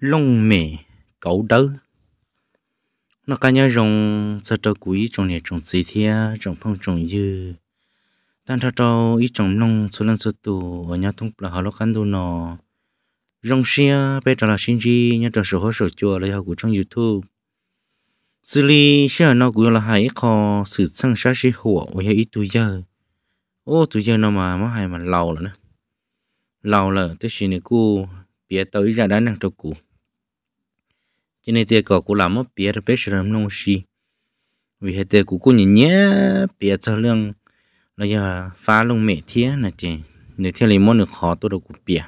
lông mè cậu đâu nó cả nhà rồng sợ trâu quý trong nhà trồng xì thia trồng phong trồng dư tan thao trâu ít trồng nông số lần số tù ở nhà thông là họ lo khăn đồ nọ rồng xia bây giờ là xin gì nhà trồng sổ hồ sổ chùa lấy học của trong youtube xử lý xia nó cũng là hai kho sự sang sát sĩ hùa ở nhà ít tuổi giờ ô tuổi giờ nó mà mà hay mà lâu rồi nè lâu là tới xin này cô bịa tới ra đá năng trâu cụ cho nên tiếc cậu cũng làm một bia bé sờ làm nông sĩ, vì hết tiếc cũng nhìn nhé bia cho lương là giờ phá lông mẹ thế là chị nếu thế lấy món được khó tôi đâu cũng bia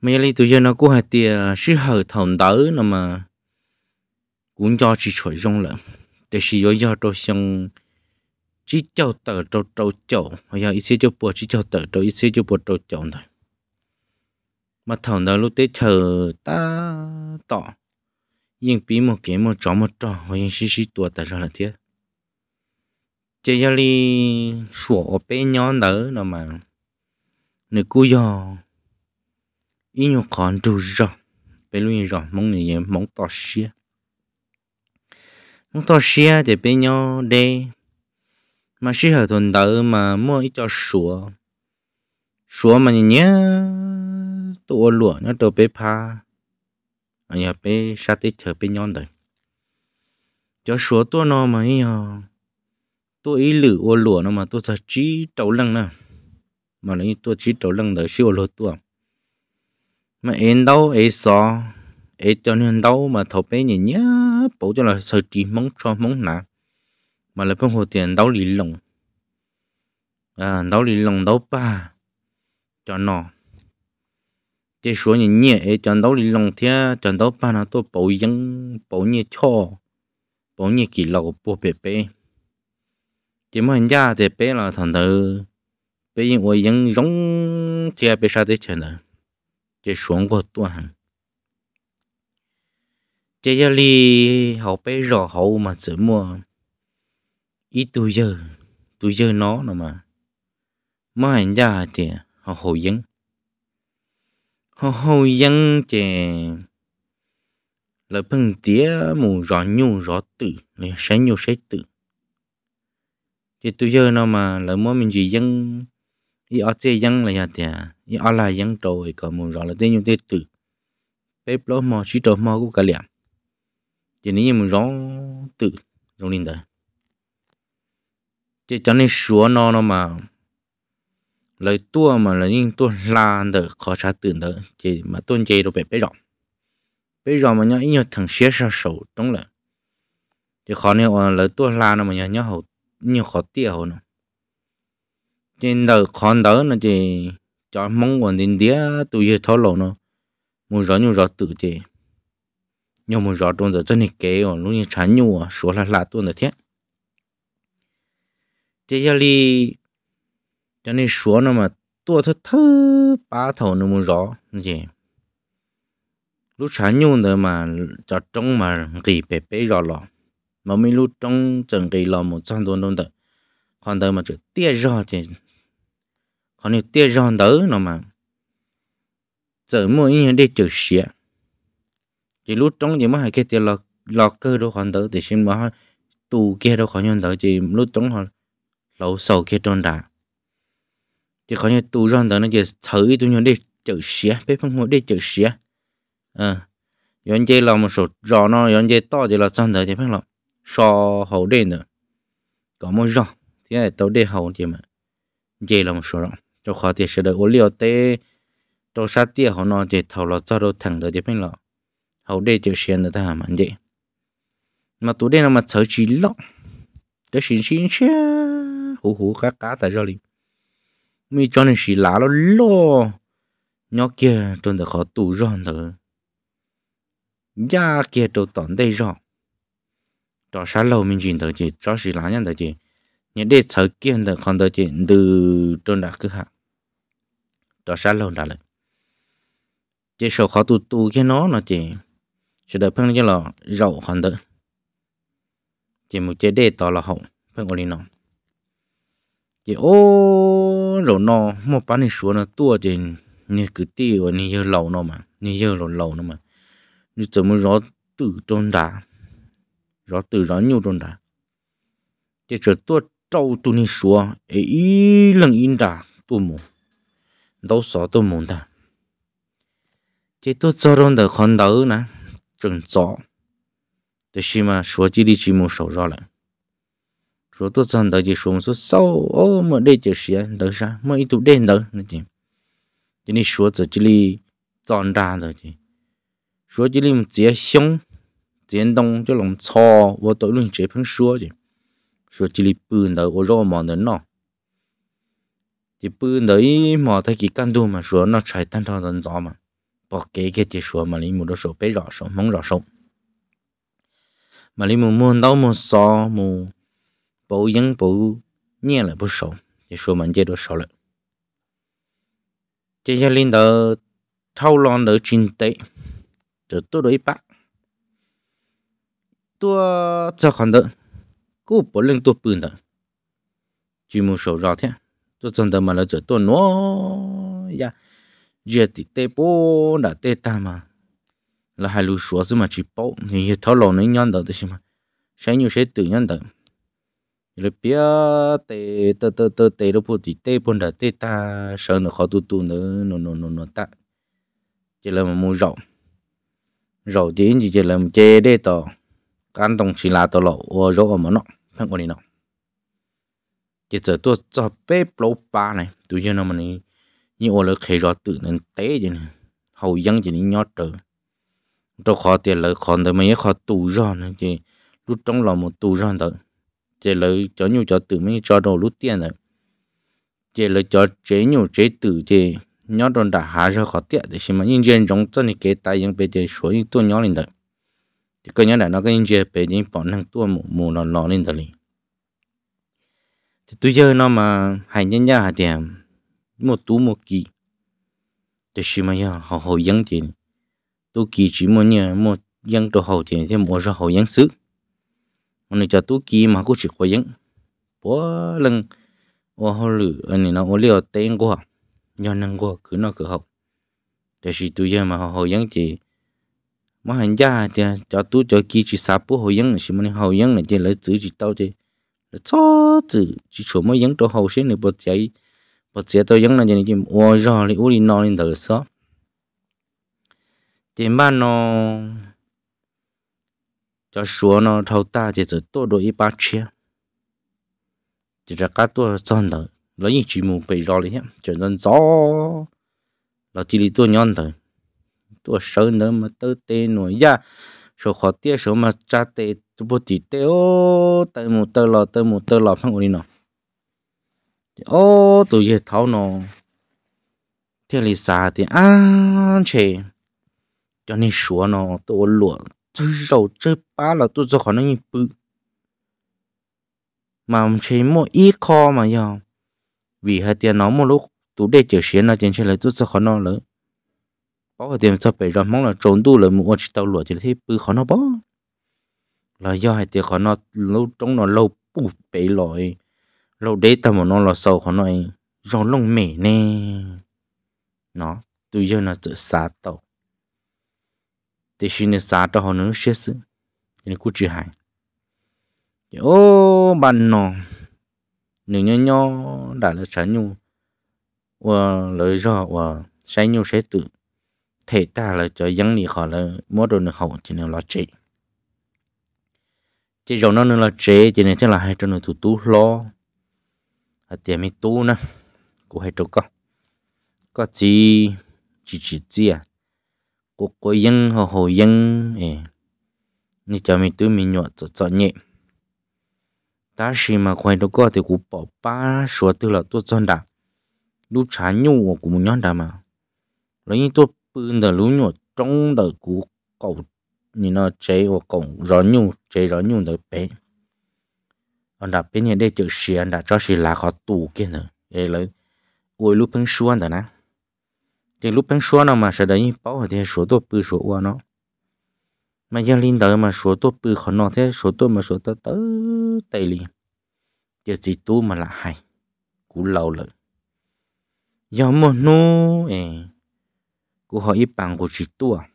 mấy lấy tụi giờ nó cũng hết tiếc sự hở thòng tới nó mà cũng cho chỉ chuẩn dùng lắm để sử dụng cho tôi xong chỉ cho tờ cho trâu chậu hay là ít xíu cho bùa chỉ cho tờ cho ít xíu cho bùa trâu chậu thôi mà thằng đó lúc tới chờ ta tỏ nhưng bí một cái một chó một trò hoặc nhưng xí xí tuột ta ra là thế chơi gia li sủa bé nhón đỡ nó mà nếu cú giò ít nhiều còn trừ rồi bé luôn rồi mong người nhé mong to xia mong to xia để bé nhó đê mà xí hợp tuần đỡ mà mua ít cho sủa sủa mà nhé ตัวหลวงนั่นตัวไปพาอันนี้ไปชาติเฉยไปย้อนเลยจะสัวตัวนอมาอีอ่ะตัวอีหลืออัวหลวงนะมาตัวจะจีเต่าลังนะมาเลยตัวจีเต่าลังเดี๋ยวชิวหลวตัวมาเอ็นเดาเอซอเอจอนเห็นเดามาทบไปเนี่ยเนี่ยปู่จะเราสจีมงชอมงหนามาเลยเพิ่งหัวเตียนเดาหลีหลงอ่าเดาหลีหลงเดาป้าจอนนอ chỉ số nhỉ nhẹ ấy chọn đấu đi lòng thế chọn đấu ba nó tôi bảo dân bảo nhẹ cho bảo nhẹ kỳ lâu bảo bé bé chỉ mà nhà ra thì bé là thằng đó bé yên ôi dân giống thế bé sao thế chả nữa chỉ xuống có tua hàng chỉ giờ đi học bé rõ học mà sửa mua ít tuổi giờ tuổi giờ nó nữa mà mà anh ra thì học hậu dân ho ho yang chè là bằng tía mù rõ nhu rõ tử này sáng nhu sáng tử thì tôi giờ nó mà là mua mình gì dân y ở chơi dân là nhà tiền y ở là dân trồi còn mù rõ là tên nhu tên tử bếp lỗ mò chỉ trồi mò cũng cả liệm chỉ nếu như mù rõ tử trong linh đời chỉ cho nên số nó nó mà lời tua mà là những tua la đỡ khó trả tiền đỡ chỉ mà tuân chế đồ bé bé rộng bây giờ mà nhớ nhiều thằng xé ra sầu đúng là chỉ khó nếu ờ, lời tua la nó mà nhớ nhớ hậu nhiều khó tia hậu nó trên đời khó đỡ nó chỉ cho mong quần đến đĩa tụi giờ tháo lẩu nó muốn rõ nhiều rõ tự chế nhưng mà rõ trong giờ chân này kế ở ờ, lúc như chán nhu ờ, số là lạ tuần là thiết chỉ giờ cho nên số nó mà tua thật thơ ba thầu nó muốn rõ gì lúc sáng nhung đó mà cho trong mà kỳ bể bể rõ lọ mà mình lúc trong chẳng kỳ lọ một trăm tuần đông đó còn đó mà chỉ tia rõ thì còn nếu tia rõ đó nó mà giờ mua như đi chữ xịa chỉ lúc trong thì mà hai cái tia lọ lọ cơ đâu còn đó thì xin mà tù kia đâu còn nhung đó chỉ lúc trong họ lẩu sầu kia tròn đá chỉ có như tu rong đó nó chỉ thấy tu nhon đi chữ xía bé phong hồ đi chữ xía ờ yon chơi là một số rò nó yon chơi to thì là chân đó thì phải là so hậu đen nữa có một rò thì là tàu đen hậu thì mà chơi là một số rò cho khó thì sẽ đợi ô liều tê cho sát tia họ nó chỉ thầu là cho đồ thẳng đó thì phải là hậu đen chữ xía nữa ta mà vậy mà tụ đen là mà sợ chỉ lóc cái xin xin xe hú hú cá cá tại rò liền mi cho nên xì lá nó lo nhỏ kia tuần được khó tủ rồi nữa ya kia tôi tận đây rồi cho sáng lâu mình chuyển tới chị cho xì lá nhận tới chị nhớ để sợ kia được còn tới chị từ tuần đã cứ hạ cho sáng lâu đã lại chị sợ khó tụ tụ cái nó nó chị sẽ đợi phân cho là rậu còn tới chị một chế đề tỏ là hậu phân của nó chị ô lẩu nó mà bán đi xuống nó tua thì như cứ tiêu như giờ lẩu nó mà như giờ lẩu lẩu nó mà như 怎么 rõ từ trôn đá rõ từ rõ nhiều trôn đá chỉ chỉ tua trâu tu ni xuống ấy lần in đá tu mù đâu sợ tu mù ta chỉ tu cho rôn đời con đỡ nè trừng rõ thế mà số chỉ đi chỉ một số rõ rồi tôi chọn đợi chỉ xuống số sâu ô mà đây chỉ xí đợi sao mà ít tụ đen đợi nữa chị cho nên số giờ chỉ li chọn ra rồi chị số chỉ li một chế xuống chiến đông cho lòng cho và tôi luôn chế phân số chị số chỉ li bự đợi ô rồi mà nữa nó chỉ bự đợi mà thấy cái căn đồ mà số nó chạy tan thao dần dò mà bỏ cái cái chỉ số mà lấy một đôi số bé rõ số mong rõ số mà lấy một môn đâu một so một bố yên bố nhẹ là bố sổ thì số mình chơi được sổ lại chơi chơi lên đó thâu lon đó chín tệ cho tôi đối bác tôi cho còn đỡ cú bố lên tôi bự đỡ chỉ một sổ rõ thế tôi chân đỡ mà là cho tôi nó ya giờ thì tê bố đã tê ta mà là hai lúa sủa mà chỉ bố thì thâu lon nó nhon đỡ thế mà sáng nhiều sẽ tự nhon đỡ rồi bia tê tê tê tê tê rồi phụ chỉ tê bún đã tê ta sợ nó khó tu tu nữa nó nó nó nó ta chỉ là mà mua rậu rậu chỉ chỉ chỉ là một chê đê tò cán đồng xí lá tò lộ ô rậu ở mà nọ, thằng con này nó chỉ sợ tôi cho bếp lẩu ba này tôi cho nó mình như ô lỡ khai rõ tự nên tế vậy này hầu dân chỉ nên nhót trở tôi khó tiền là khó tới mấy khó tu rõ nữa chỉ lúc trong lòng một tu rõ tới chế lợi cho nhiều cho từ mình cho đồ lút tiền rồi chế lợi cho chế nhiều chế từ chế nhớ đồn đã hạ ra khó tiện để xem mà những chuyện giống cho nên cái tay những bây giờ số những tôi nhớ lên đấy thì cái nhớ là nó cái những chuyện bây giờ bọn thằng tôi mù mù nó nó lên rồi thì tôi giờ nó mà hay nhân nhà hay tiền một tú một kỳ thì xem mà họ họ dân tiền tôi kỳ chỉ muốn nhà một dân đồ hậu tiền thì mua ra hậu dân sức มันจะตุกีมากูชิควยงปวลังว่าเขาหรืออันนี้นะว่าเลี้ยวเต็งกว่าย้อนนั่งกว่าคือนอกคือเขาแต่ชีตุยมาเขาเขายังจีมาหันยาจะจะตุจะกีจีสาปุเขายังชิมันเขายังเนี่ยจะเลยจื้อจีเต้าจีเลยช้อจื้อจีชัวมายังตัวเขาเช่นเนี่ยปวดใจปวดเสียตัวยังนั่นจะเนี่ยจีว่าจอเลยอุลีนอนเลยเดือดซะจีบ้านน้อง cho số nó thâu ta chỉ từ tổ đội ba chia chỉ là cá tua son thôi lấy những chỉ mù bị rồi đấy chỉ dân gió là chỉ đi tua nhon thôi tua sơn nữa mà tới tên nổi ra số khó tiếc số mà cha tê tu bút tì tê ô tới một tơ lò tới một tơ lò phăng đi nọ ô tụi giờ tháo nọ thiên lý xa thì ăn chè cho nên số nó tôi luận 这肉这扒了都是可能一不，嘛全莫一靠嘛要，为还电脑莫路都得就些那进去了都是可能了，包括电设备上忙了中度了莫去到落去了些不可能吧，了要还得可能路中了路不白来，路得他们那了手可能让弄美呢，喏，对要那这啥道。thì xin nên xa cho họ nữa chết sự nên cú chỉ hại ô bạn nọ, nửa nhỏ nhỏ đã là sáng nhu và lời rõ và sáng nhu sẽ tự thể ta là cho dân đi họ là mua đồ nước hậu chỉ nên lo trị chỉ rồi nó nên lo trị thì nên thế là hai cho nó tụ tú lo à tiền mi tú nè của hai chỗ có có gì chỉ chỉ gì à cô cô yên hồ hồ yên ê như cho mình tứ mình nhọt cho cho nhẹ ta xì mà khoai đâu có thì cũng bỏ ba số tư là tôi chọn đã lúc trả nhu của mình nhon đã mà lấy như tôi bươn đời lúc nhọt trong đời của cậu như nó e, chế và cổng rõ nhu chế rõ nhu đời bé anh đã bên nhà đây chữ xì anh đã cho xì là khó tù kia nữa ê lấy ôi lúc phân xu anh đã nè thì lúc bên số nào mà sẽ đấy bảo thì số tôi bự số qua nó mà giờ linh đời mà số tôi bự khó nó thế số mà số tôi tới tây liền giờ chỉ mà là hay lâu lợi giờ mà nó ê cú hỏi bằng của chỉ tu à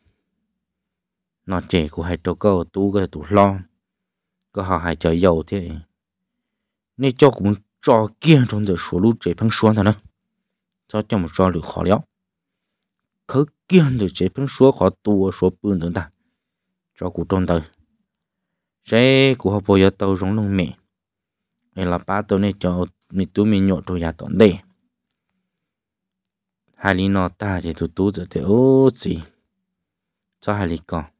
nó trẻ của hai trâu câu cái tu lo có họ hai chơi dầu thế giờ số lúc trẻ phăng xuống thôi nữa cho cho một 可见的这本说话多说不能的，照顾中的，谁顾好不要到容容面，为了把到那叫你都没鸟都压到内，海里那大姐都肚子的哦子，在海里讲，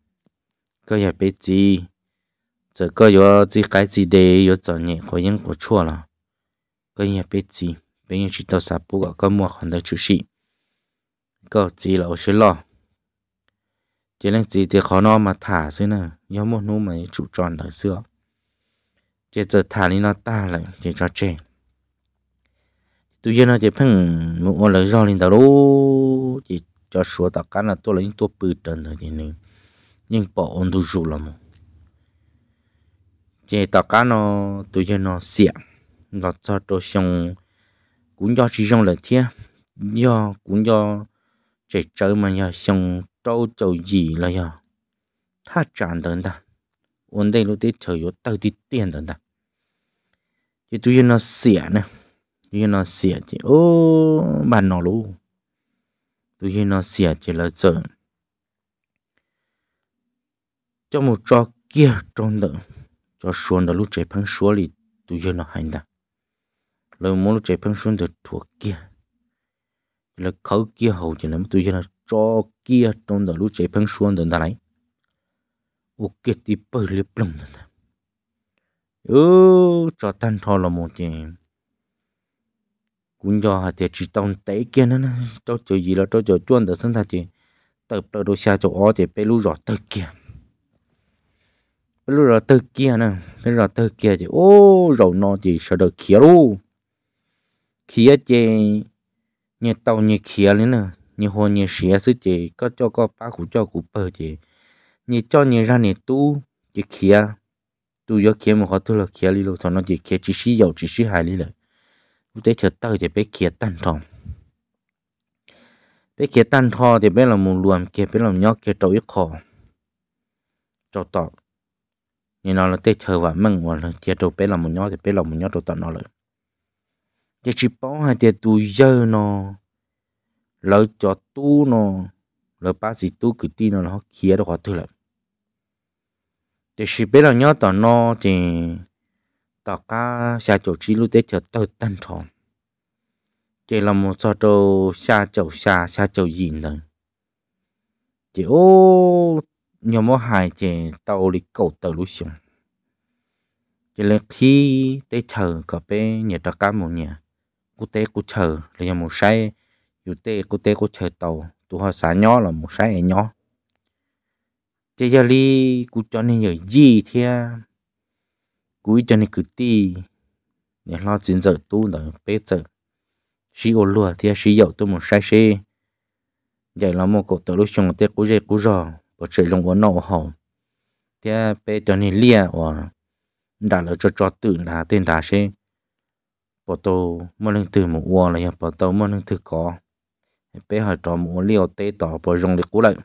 个也别急，这个要自该自的要找你可应过错了，个也别急，别人知道啥不搞，个莫很的出事。có chỉ là ở xí chỉ là chỉ thì mà thả xí nhớ một nụ mà trụ tròn ở xưa nó ta lại chỉ cho chê tự nhiên nó chỉ phăng một ô lấy rau lên tàu đó chỉ cho số tàu cá là tôi lấy rồi chỉ nên nhưng nó tự nó xịa cho xong cũng do chỉ trong lời thiên do cũng do 这咱们要想找就易了呀。他长得呢，我那路的车有到底点的呢，就都有那写呢，都有那写的哦，蛮恼路，都有那写的了这，这么着急中的，就说那路这盆水里都有那喊的，那么路这盆水的多急。là khẩu kia hậu chỉ là tôi là cho kia trong đó lúc chạy phân xuống đến ta này ok thì bơi lên plum đến ta ừ cho tan thò là một chuyện cũng do hạt tiền chỉ tông tẩy kia nữa nè cho chỗ gì là cho chỗ chuan đó, sinh ra chị tập đầu đồ xa chỗ ó thì bé lú rõ tới kia bé lú rõ tới kia nè bé rõ tới kia thì ô rầu nó thì sợ được kia luôn kia chị nhẹ tàu nhẹ khía lên nè nhẹ hồ nhẹ xía sư chị có cho có ba cụ cho cụ bờ chị nhẹ cho nhẹ ra nhẹ tu chị khía tu yo khía một họ tu là khía đi luôn thằng nó chị khía chỉ xí dầu chỉ xí hài đi lại cụ tế chờ tàu chị bé khía tan thòng bé khía tan thò thì bé là một luôn, kia bé là nhóc kia trâu ít khò trâu tọt nhẹ nó là tế chờ và mừng và là kia trâu bé là một nhóc thì bé là một nhóc trâu tọt nó lại giờ chỉ bảo hai tiệt tu giờ nó lỡ cho tu nó lỡ ba gì tu cứ tin nó nó kia đó họ thử lại giờ chỉ biết là nhớ tao nó thì tao cá xa chỗ chỉ lúc tết cho tao tan tròn chỉ là một sao trâu xa chỗ xa xa chỗ gì nữa chỉ ô nhiều món hài chỉ tàu đi cầu tàu lối xuống chỉ là khi tới chờ cà bé nhà trà cá một nhà cú tế cú chờ là nhà một sai cụ tế cú tế cú chờ tàu tụ họ xả nhỏ là một sai nhỏ chế giờ đi cú cho nên giờ gì thì cụ cho nên cứ ti nhà lo chính giờ tu là bây giờ sĩ ô lùa thì sĩ dậu tôi một sai xe vậy là một cậu tàu lúc chồng tế cú dây cụ rò và trời lòng của nó hồng thì bây cho nên lia và đã là cho cho tự là tên đã xe bỏ tàu mua lên từ một uo là bỏ tàu mua lên từ có bé hỏi trò một liều tê tỏ bỏ rong để cú lại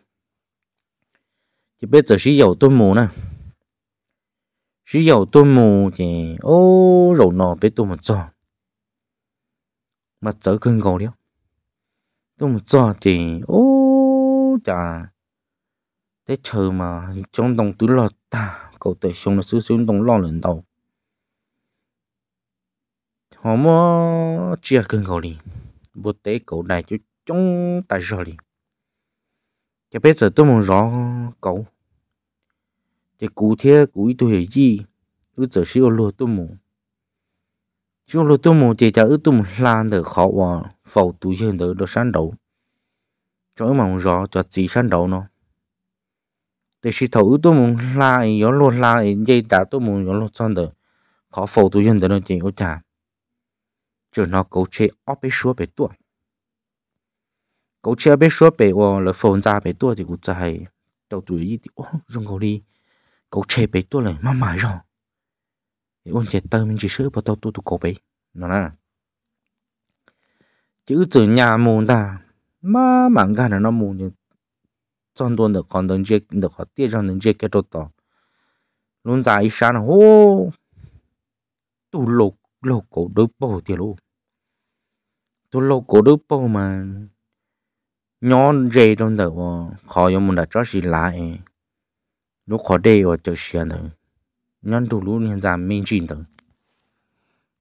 chỉ biết giờ xí dầu tôi mù nè xí dầu tôi mù thì ô rồi nọ bé tôi một giò mà trở cơn gò đéo tôi một giò thì ô chà thế chờ mà trong đồng túi lọt ta cậu tới xuống là xuống xuống đồng lo lần đầu họ mua chia cưng cầu đi bố tế cầu này chú chống tại rồi đi cho biết giờ tôi muốn rõ cầu thì cụ thế cụ ý tôi hiểu gì ư giờ xíu lô tôi muốn xíu lô tôi muốn thì chả ư tôi muốn làm được khó và phẫu tôi hiện được được sáng đầu chỗ mà muốn rõ cho gì sáng đầu nó thì sử dụng tôi muốn là yếu luôn là dây đã tôi muốn yếu luôn xong được khó phẫu tôi hiện được nó chỉ có chả cho nó cố chế ở bên số bên tua cố chế ở bên số bên ô là phồn ra bên tua thì cũng chạy đầu tuổi gì thì ô rong gò đi cố chế bên tua là mắm mày rồi thì ôn chế tao mình chỉ sửa bắt đầu tôi tụ cổ bên nó là chữ chữ nhà mù ta mà mảng gan là nó mù nhưng trong tuần được còn đừng chơi được họ tiết trong đừng chơi cái đồ tỏ luôn dài sáng hô tụ lục lục cổ đối bộ tiền luôn tôi lô cố đức bao mà nhón dây trong đầu khó cho mình đã cho gì lại lúc khó đề và chờ xe nữa nhón đủ lúc hiện giờ mình chỉ nữa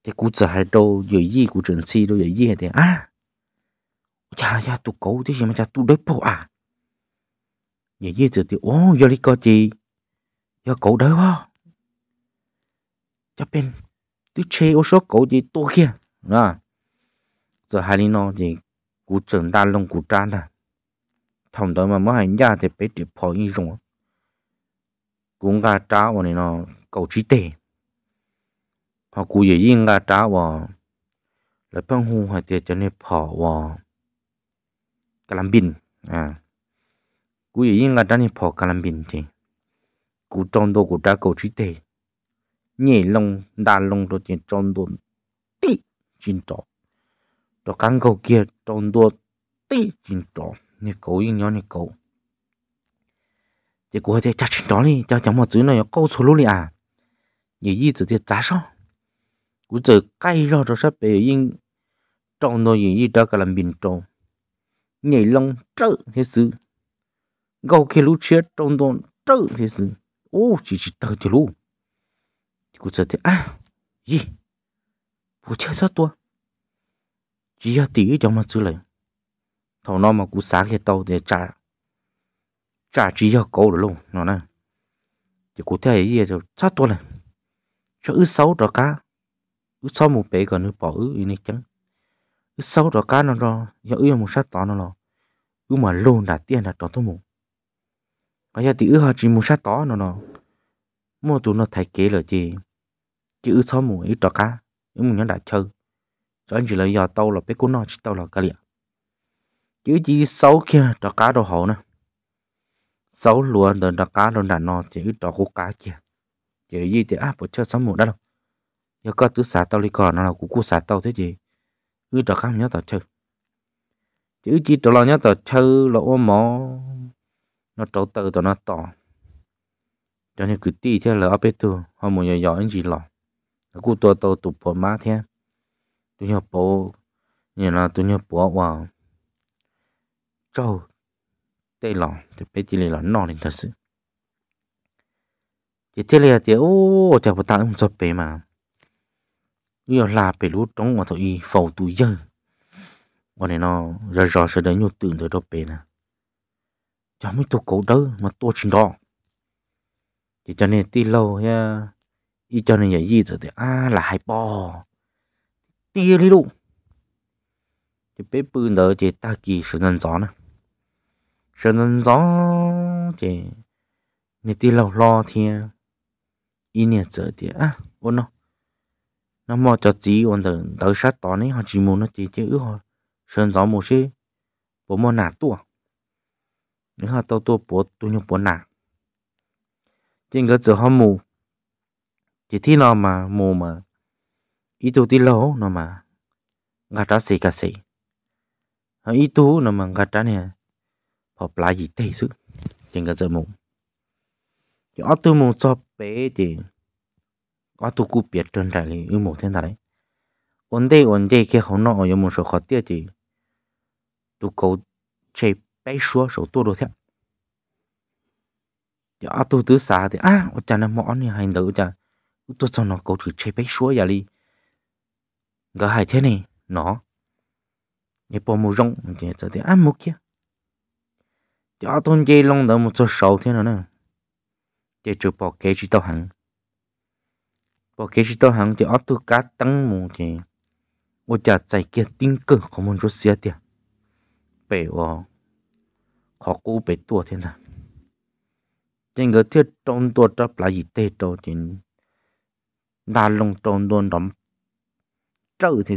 thì cú chờ hai đâu giờ gì cú chuẩn si đâu giờ gì thì à cha cha tụ cổ thì gì mà cha tụ đất bao à giờ gì giờ thì ô giờ đi coi gì giờ cổ đấy quá cho bên tôi chơi ô số cổ gì to kia nè 这海里呢，这古正大龙古渣呢，同到嘛没还伢在被这跑一种，公家渣我呢呢搞起得，他古也应该渣我，来本户还在这里跑我，格兰宾啊，古也应该在那跑格兰宾去，古种多古渣搞起得，你龙大龙都在种多地进找。cho căn cầu kia tròn đua tí chín tròn nè cầu yên nhỏ nè cầu thì của thế chắc chín tròn đi cho chẳng một chữ này câu số lũ đi à nhỉ gì từ thế giá sao của từ cây rồi rồi sắp về yên tròn đôi gì gì đó cả làm bình tròn nhảy lông trợ thế sự gầu kia lũ chia tròn đòn trợ thế sự ô chỉ chỉ tờ thì lũ của từ thế à gì bố chơi sao tôi chỉ là tí cho mà chú lên thầu nó mà cú xá cái tàu để trả trả chỉ là cổ rồi luôn nó nè chỉ cú thấy gì rồi sát tôi lên cho ứ sâu đó cá ứ sâu một bể còn nữa bỏ ứ này chẳng ứ sâu đó cá nó rồi giờ ứ một sát tỏ nó rồi ứ mà luôn đã tiền đã tỏ tôi mù bây giờ thì ứ họ chỉ một sát tỏ nó rồi mua tụi nó thay kế là gì chứ ứ sâu một ít đó cá ứ mình nó đã chơi cho chỉ là giờ tàu là bé cô nó chỉ tàu là cái gì chứ chỉ sáu kia đó cá đồ hậu nè sáu luôn đợt đó cá luôn là nó chỉ đó cố cá kia chỉ gì thì áp bộ chơi sáu một đó đâu giờ có thứ xả tàu đi còn nó là cũng cố xả tàu thế gì cứ đó khác nhớ tàu chơi chứ chỉ đó là nhớ tàu chơi là ôm mỏ nó trâu từ tàu nó to cho nên cứ tí thế là áp bê tôi hôm một giờ giờ anh chỉ lò cú tôi tàu tụp bỏ má thế tôi nhập bộ nhìn là tôi nhập bộ vào trâu tê lò thì bây giờ là nó lên thật sự chỉ thế là chỉ ô chả bắt tay không sắp về mà giờ là về lúc trong mà thôi phẫu tôi giờ còn này nó giờ giờ sẽ đến nhiều tưởng tới đó về nè chả mấy tôi cố đỡ mà tôi chỉ đó chỉ cho nên tí lâu ha ý cho nên là gì rồi thì à là hai bò 第一里路，就别搬到这大街市人庄呢，市人庄这你地老老天，一年折的啊，我呢，那么就只我等到啥到呢，还只么呢？这这以后市庄某些不么难多，你看到多不多就不难，这个只好么，这天了嘛么嘛。itu tilo nama gata si ka si itu nama gata nè họ plá gì thế chứ chừng cái giờ mù chỉ ở tôi mù cho bé thì ở tôi cũng biết trơn trải thì yêu mù thế nào đấy ổn đây ổn đây khi họ nọ yêu mù số khó tiếc thì tôi cầu chơi bé số số tôi đồ thế chỉ ở tôi tứ xa thì à ở cha nó mỏ này hay đâu cha tôi cho nó cầu thử chơi bé số vậy đi gà hai thế này nó nhớ bỏ mù rong chỉ cho thì ăn mù kia cho tôn dây long đó một số sầu thế nào nè chỉ chụp bỏ cái chỉ tao hẳn bỏ cái chỉ tao hẳn thì ớt tôi cá tăng mù thì ô chả chạy kia tinh cơ không muốn rút xe tiền bể ô khó cũ bể tua trên cái thiết trong tua chấp là gì tê đâu thì đa lông trong đồn trâu thì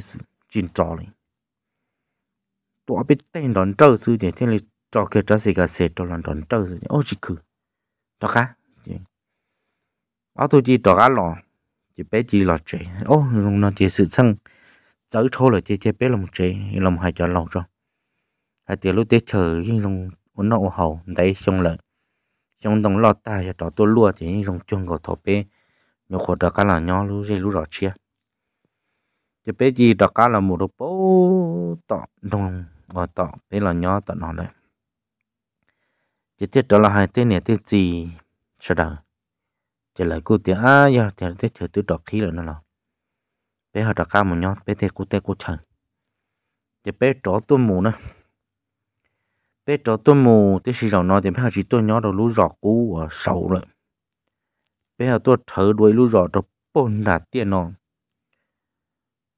chuyện trò này tụi biết tên đón trâu sư thì thế là trò kia trò gì cả sẽ trò lần đón trâu rồi ô chỉ cứ đó cá ở tôi chỉ đó cá lò chỉ bé chỉ lò trẻ ô rồi nó chỉ sự sang tới thôi là chỉ chỉ bé là một trẻ là hai trò lò rồi hai tiếng lúc tết chờ nhưng rồng uốn nậu hậu đấy xong lại xong đồng lọt ta cho trò tôi lúa thì nhưng dùng chung của thổ bé nhiều khổ đó cá là nhau lúc gì lúc đó chia chỉ bé gì đó cá là một bố tọ đồng và tọ bé là nhỏ tọ nó đấy chỉ tiết đó là hai tên này tiết gì sao đó chỉ lại cô tiết à giờ thì tiết chờ tôi đọc khí rồi nó là bé họ đọc cá một nhỏ bé tiết cô tiết cô chờ chỉ bé chó tôi mù nữa bé chó tôi mù tiết sử dụng nó thì bé họ chỉ tôi nhỏ rồi lú rọ cũ và sầu rồi bé họ tôi thở đuôi lú rọ rồi bồn đã tiền nó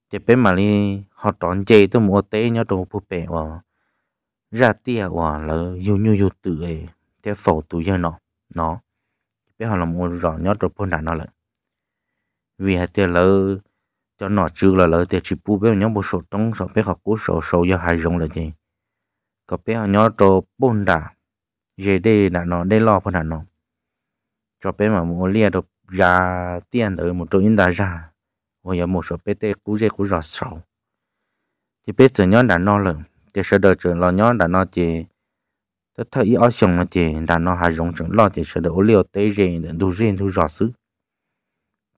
chỉ bé mà đi họ tròn chơi tôi mua té nhớ đồ phụ bé và ra tiệt và là yêu nhau yêu tự ấy thế phổ tụ giờ nó nó bé họ làm mua rõ nhớ đồ phụ đàn nó lại vì hai tia là cho nó chưa là lỡ tia chỉ phụ bé nhớ một số trong số bé họ cố số số giờ hai rộng là gì có bé họ nhớ đồ bồn đà giờ đây là nó đây lo phụ đàn nó cho bé mà mua lia đồ ra tiền ở một chỗ in đã ra và giờ một số bé tê cú dê cú giọt thì bé từ nhỏ đã no lợn thì sơ đời trường lo nhỏ đã no chỉ tất ý ở xong nó chỉ đã no hà rong trường lo chỉ sơ đời ô liều tê rê để đủ riêng thu giọt xứ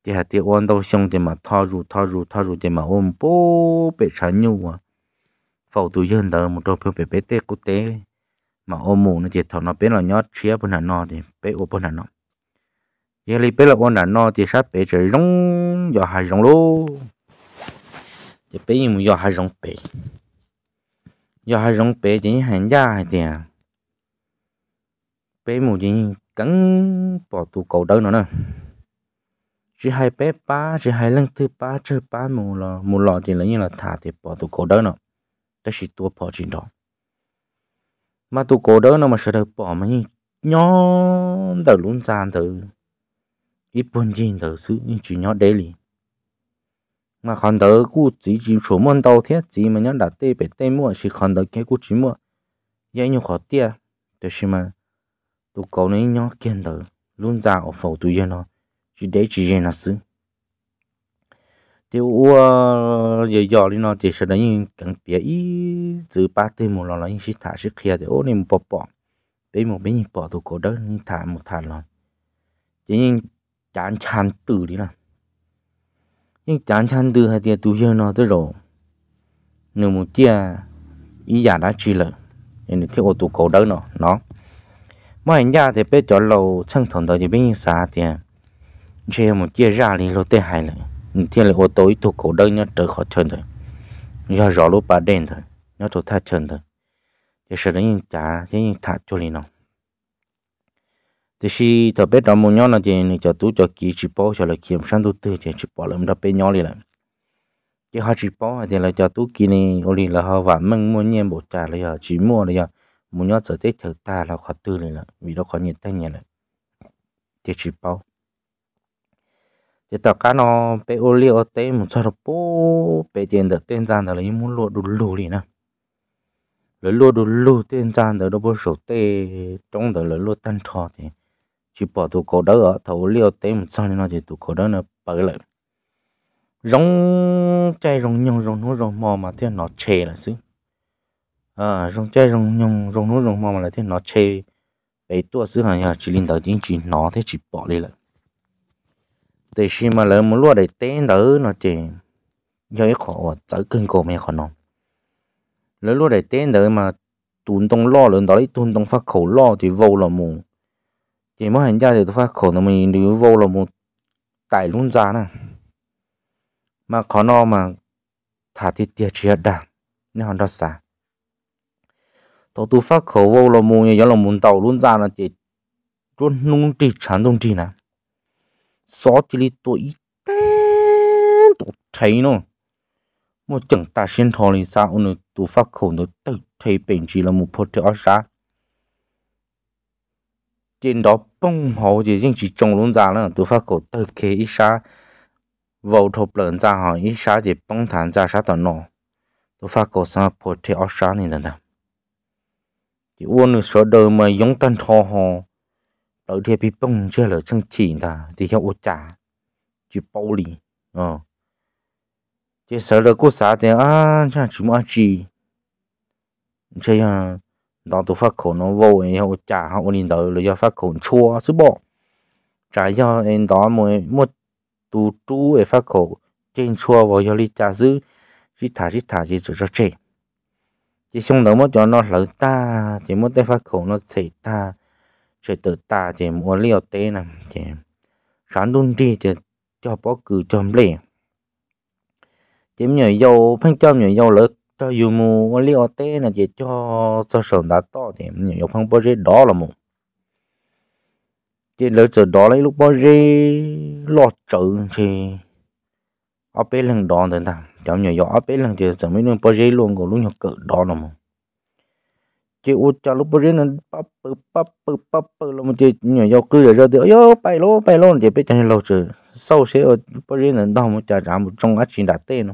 thì hạt tiêu ôn đâu mà thò rù thò rù thò rù thì mà ôm bố bé chán nhu à phẫu tu dân một đôi phiêu bé bé tê cú mà ôm mù nó chỉ thằng nó bé là nhỏ chia bên hà nó thì bé ô bên hà nó giờ lấy bé là con đã no thì sát bé trời rong giờ hai rong lô giờ bé nhưng giờ hai rong bé giờ hai rong bé chỉ hàng gia hai tiền bé mù chỉ cắn bỏ tụ cầu đơn nữa nè chỉ hai bé ba chỉ hai lần thứ ba chứ ba mù lò mù lò thì lấy như là thả thì bỏ tụ cầu đơn nữa đó chỉ tua bỏ chỉ đó mà tụ cầu đơn nó mà sợ được bỏ mà nhỏ đầu luôn gian từ ít buồn gì tớ sự chỉ nhớ đây lì mà còn tớ cú chỉ chỉ số môn đầu thiết chỉ mà nhớ đặt tê bể tê mua chỉ còn tớ cái cú chỉ mua dễ nhiều khó tia tớ xí mà tụ cậu này nhớ kiên tớ luôn ra ở chỉ để chỉ riêng là sự tiêu ua giờ giờ đi nó chỉ sợ đấy nhưng cần bia từ một lần là những thả sức kia thì ô này một bỏ bên một bên bỏ tụ cậu đó nhưng thả một thả lần nhưng chán chán từ đi là nhưng chán chán từ hay tiền tu chơi nó tới rồi nếu một chia ý giả đã chỉ lợi nên thiết ô tu cổ đó nó nó mà anh ra thì biết cho lâu chân thằng đó thì biết như sao thì chơi một chia ra thì lâu tê hại rồi thiên là ô tô ý tu cổ đó nhớ trở khó chân thôi, nhớ rõ lúc bà đen thôi nhớ chỗ tha chân thôi thì sự đấy nhìn chả thế nhìn thả cho lên nó thì khi tập biết đó muốn nhau là thì cho tú cho kỹ chỉ bảo cho là kiếm sang tú tư thì chỉ bảo là mình đã biết nhau đi là họ chỉ bảo thì là cho tú kỹ này ô đi là họ và mình muốn nhiên bộ trả là chỉ mua là muốn nhau trở tết thử ta là khó tư này là vì đó khó nhiệt tay nhẹ là thì chỉ bảo thì tao cá nó bé ô liu ô tê một sao bố bé tiền được tên gian là những muốn lụa đủ lù đi nè lỡ đủ lù tên gian đó đâu bố sổ tê trong đó lỡ lụa tan trò thì chỉ bỏ tụ cổ đó thầu liều tế một sau nó chỉ tụ cổ đó nó bật lại rong chay rong nhung rong núi rong mò mà thiên nó chê là xứ à rong chay rong nhung rong núi rong mò mà là thiên nó chê bị tua xứ hàng nhà chỉ linh đầu chính chỉ nó thế chỉ bỏ đi lại Thế khi mà lỡ muốn luôn để tên đỡ nó chỉ do cái khó chở cưng cổ mẹ khó nó lỡ luôn để tên đỡ mà tụn tông lo lớn đó đi tụn tông phát khẩu lo thì vô là mù chỉ mất hành ra thì tôi phát khổ là mình nếu vô là một tài luôn giá nè mà khó no mà thả thì tiệt triệt đảng nên hoàn đó xả tổ tu phát khổ vô là mù như là muốn tàu luôn ra là chỉ luôn nung trì chẳng nung trì nè gió chỉ li tôi tên tổ thấy nó một chẳng ta xin thò lên sao nữa tu phát khổ nó tự thấy bệnh chỉ là một phật tử ở xa trên đó bông hồ thì riêng chỉ trồng luôn ra là tôi phát cổ tơ kê ít xa vào thộp lợn ra họ ít xa thì bông thản ra sát tận nọ tôi phát cổ sang phố thì ở xa này là nào thì uôn được số đời mà giống tân thò hồ đầu thì bị bông chưa lỡ chân chỉ ta thì theo ô trả chỉ bao lì ờ chỉ sợ là cô xã thì à chả chỉ mà chỉ chơi à đó tụ phát khổ nó vô ấy họ trả họ ổn định tới rồi do phát khổ chua chứ bỏ trả do em đó mới một tụ chú ấy phát khổ trên chua vào do lý trả dư chỉ thả chỉ thả chỉ cho trẻ chỉ xong đó mất cho nó lỡ ta chỉ mất tay phát khổ nó xảy ta chỉ tự ta chỉ mua liều tê nè chỉ sáng đun đi chỉ cho bó cử cho lẻ chỉ nhờ dầu phanh cho nhờ dầu lớn cho dù mù ở li ở là chỉ cho sơ sờn đã to thì nhiều phong bao giờ đó là mù chỉ lỡ chờ đó lấy lúc bao giờ lo chữ thì ở bên lần đó thì ta chẳng nhiều ở bên lần thì chẳng mấy lần bao giờ luôn của lúc nhỏ cỡ đó là mù chỉ u cho lúc bao giờ nó bắp bự bắp bự bắp bự là một chỉ nhỏ nhỏ cứ rồi thì yo bay lô bay lô chỉ biết chẳng lâu chứ sau sẽ ở bao giờ nó đau một trà một trong át chỉ đã tê nó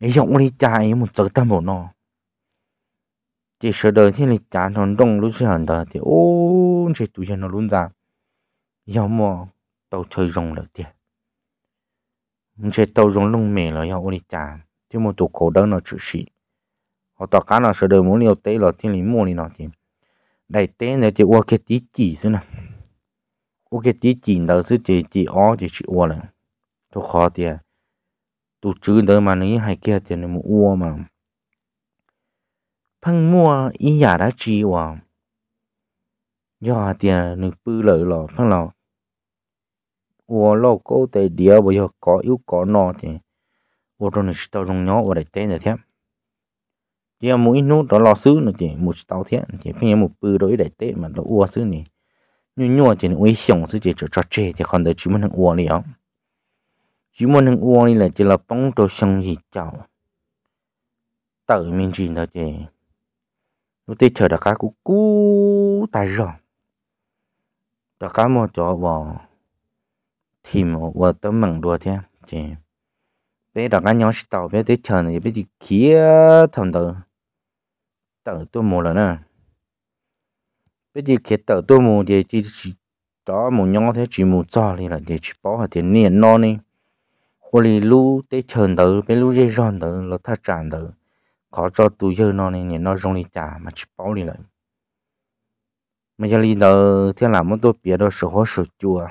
用力加一木这个大木呢，这舌头天里加上中路是很大的哦，这杜先生论咋，要么都吹融了的，这都融弄没了要我的加，这么多口灯了只是，我到干了舌头没了对了天里没里了的，来对呢就我给第几是呢，我给第几都是第第二就是我了，都好点。tu chứ tới mà nó hay kia thì nó mua ua mà phăng mua ý giả đã chi hòa do thì à, nó bư lợi lò phăng lò ua lò cô tới địa bây giờ có yếu có nọ thì ua rồi nó tao trong nhỏ ua để tên rồi thế chỉ mỗi nút đó lo xứ nó chỉ một tao thế chỉ phải một bư đối để tên mà nó ua xứ này nhưng nhua chỉ nó uy xong xứ chỉ cho cho chê thì còn tới chỉ mình ua này không chỉ muốn những uống đi là chỉ là bóng đồ xong gì chào tự mình chuyện đó chứ lúc tết chờ đặc cá cú cú ta rong đặc cá mua chỗ vào thì mà vào tấm mừng đùa thế chứ bé đặc cá nhóm tàu bé tết chờ này bé chỉ kia thằng tự tự tôi mua là nè bé chỉ kia tự tôi mua thì chỉ cho một nhóm thế chỉ mua cho đi là để chỉ bỏ thì niệm non đi vô lì lú tê chờn tử bé lú dê ròn tử lọ tràn tử khó cho tù dơ nó này nó rong lì trả mà chỉ bao lì lại mà giờ lì tử thiên một tổ bia đó sổ hóa sổ chùa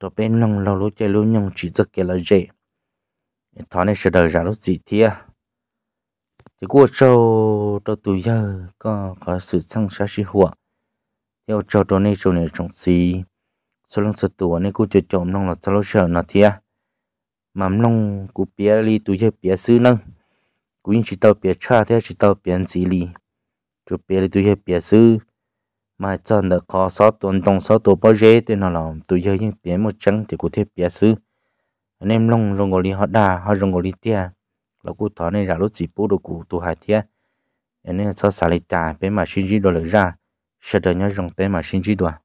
rồi bé nông lâu lú chơi lú chỉ giấc kia là dê thọ này sẽ đời ra lúc gì thia thì cô trâu trâu tù dơ có có sự sang xa xí hùa theo trâu trâu này này trông xí số lần số tuổi này cô chơi trộm nông là sao lâu nó thia mà nông cú bia li tụi chơi bia sư nâng cú in chỉ tàu bia cha thế chỉ tàu bia chỉ li chú bia li tụi chơi bia sư mà chân đã có sáu tuần đồng sáu tổ bao giờ thì nó làm tụi chơi những bia một trắng thì cú thế bia sư anh em nông rong gò li họ đa, họ rong gò li tia là cụ thọ này ra lúc chỉ bố được cú tụi hai tia anh em sau xả lại trả bé mà sinh chỉ đồ lỡ ra sợ đời nhớ rong bé mà sinh chỉ đồ